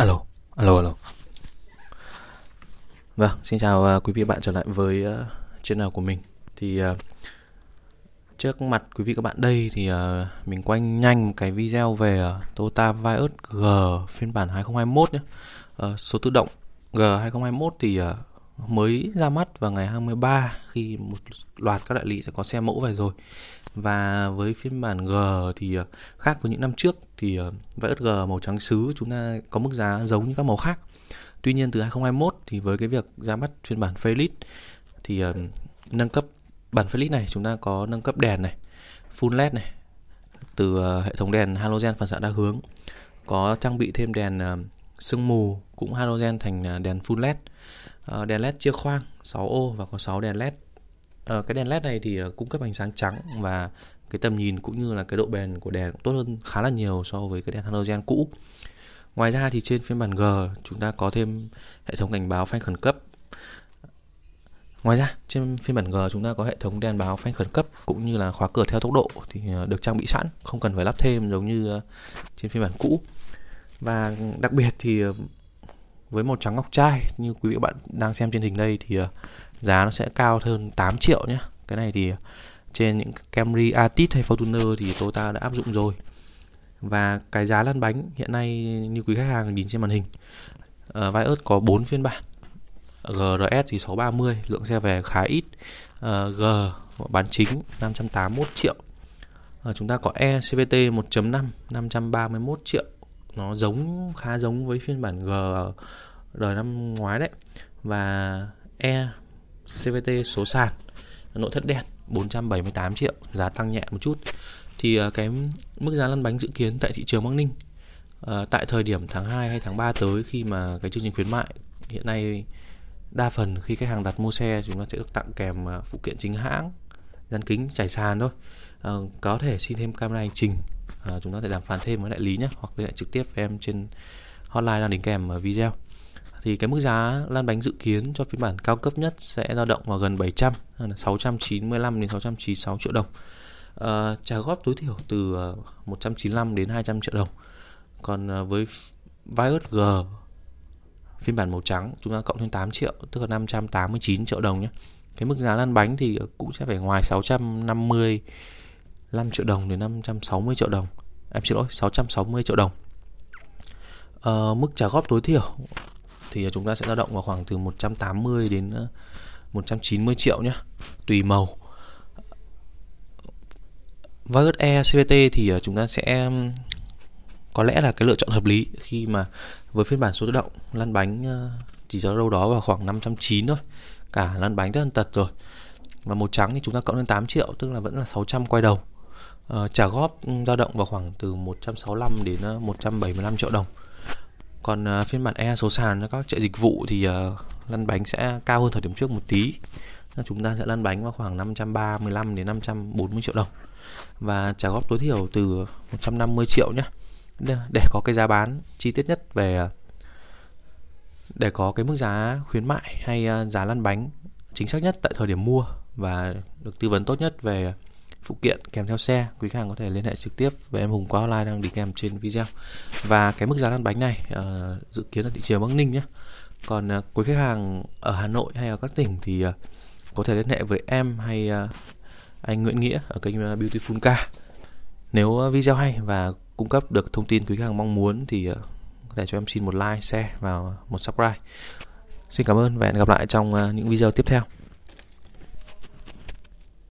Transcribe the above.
Alo, alo, alo. Vâng, xin chào uh, quý vị bạn trở lại với uh, à, channel của mình. Thì uh, trước mặt quý vị các bạn đây thì uh, mình quay nhanh một cái video về uh, Toyota Vios G phiên bản 2021 nhé. Uh, số tự động G2021 thì uh, mới ra mắt vào ngày 23 khi một loạt các đại lý sẽ có xe mẫu về rồi và với phiên bản G thì ờ, khác với những năm trước thì ờ, vẫn G màu trắng sứ chúng ta có mức giá giống như các màu khác Tuy nhiên từ 2021 thì với cái việc ra mắt phiên bản Felix thì ờ, nâng cấp bản Felix này chúng ta có nâng cấp đèn này, full led này từ hệ thống đèn halogen phản xạ đa hướng, có trang bị thêm đèn sương mù cũng halogen thành à, đèn full led ờ, đèn led chia khoang 6 ô và có 6 đèn led ờ, cái đèn led này thì ờ, cung cấp ánh sáng trắng và cái tầm nhìn cũng như là cái độ bền của đèn cũng tốt hơn khá là nhiều so với cái đèn halogen cũ ngoài ra thì trên phiên bản G chúng ta có thêm hệ thống cảnh báo phanh khẩn cấp Ngoài ra, trên phiên bản G chúng ta có hệ thống đèn báo phanh khẩn cấp cũng như là khóa cửa theo tốc độ thì được trang bị sẵn, không cần phải lắp thêm giống như trên phiên bản cũ và đặc biệt thì ờ, với màu trắng ngọc trai như quý vị các bạn đang xem trên hình đây thì ờ, giá nó sẽ cao hơn 8 triệu nhé cái này thì ờ, trên những Camry atit hay Fortuner thì Toyota đã áp dụng rồi và cái giá lăn bánh hiện nay như quý khách hàng nhìn trên màn hình uh, Vios có 4 phiên bản GRS thì 630 lượng xe về khá ít uh, G bán chính 581 triệu uh, chúng ta có E CVT 1.5 531 triệu nó giống khá giống với phiên bản G đời năm ngoái đấy và E CVT số sàn nội thất đen 478 triệu giá tăng nhẹ một chút thì à, cái mức giá lăn bánh dự kiến tại thị trường Bắc Ninh à, tại thời điểm tháng 2 hay tháng 3 tới khi mà cái chương trình khuyến mại hiện nay đa phần khi khách hàng đặt mua xe chúng ta sẽ được tặng kèm à, phụ kiện chính hãng dán kính trải sàn thôi à, có thể xin thêm camera hành trình à, chúng ta sẽ đàm phán thêm với đại lý nhé hoặc liên hệ trực tiếp với em trên hotline đang đính kèm ở video thì cái mức giá lan bánh dự kiến cho phiên bản cao cấp nhất sẽ dao động vào gần 700 695 đến 696 triệu đồng à, trả góp tối thiểu từ 195 ờ, đến 200 triệu đồng còn với Vios G phiên bản màu trắng chúng ta cộng thêm 8 triệu tức là 589 triệu đồng nhé cái mức giá lăn bánh thì cũng sẽ phải ngoài 650 5 triệu đồng đến 560 triệu đồng em xin lỗi 660 triệu đồng à, mức trả góp tối thiểu thì chúng ta sẽ dao động vào khoảng từ 180 đến 190 ờ, triệu nhé tùy màu Vagus E CVT thì ờ, chúng ta sẽ có lẽ là cái lựa chọn hợp lý khi mà với phiên bản số tự động lăn bánh chỉ cho đâu đó vào khoảng 590 thôi cả lăn bánh rất là tật rồi và màu trắng thì chúng ta cộng lên 8 triệu tức là vẫn là 600 quay đầu uh, trả góp ừ, dao động vào khoảng từ 165 đến 175 ờ, triệu đồng còn ờ, phiên bản E số sàn các chạy dịch vụ thì lăn bánh sẽ cao hơn thời điểm trước một tí chúng ta sẽ lăn bánh vào khoảng 535 đến 540 triệu đồng và trả góp tối thiểu từ 150 triệu nhé để có cái giá bán chi tiết nhất về để có cái mức giá khuyến mại hay giá lăn bánh chính xác nhất tại thời điểm mua và được tư vấn tốt nhất về phụ kiện kèm theo xe quý khách hàng có thể liên hệ trực tiếp với em Hùng qua online đang đính kèm trên video và cái mức giá lăn bánh này uh, dự kiến là thị trường Bắc Ninh nhé còn uh, quý khách hàng ở Hà Nội hay ở các tỉnh thì uh, có thể liên hệ với em hay uh, anh Nguyễn Nghĩa ở kênh Beautiful Car nếu uh, video hay và cung cấp được thông tin quý khách hàng mong muốn thì uh, có thể cho em xin một like, share và một subscribe. Xin cảm ơn và hẹn gặp lại trong những video tiếp theo.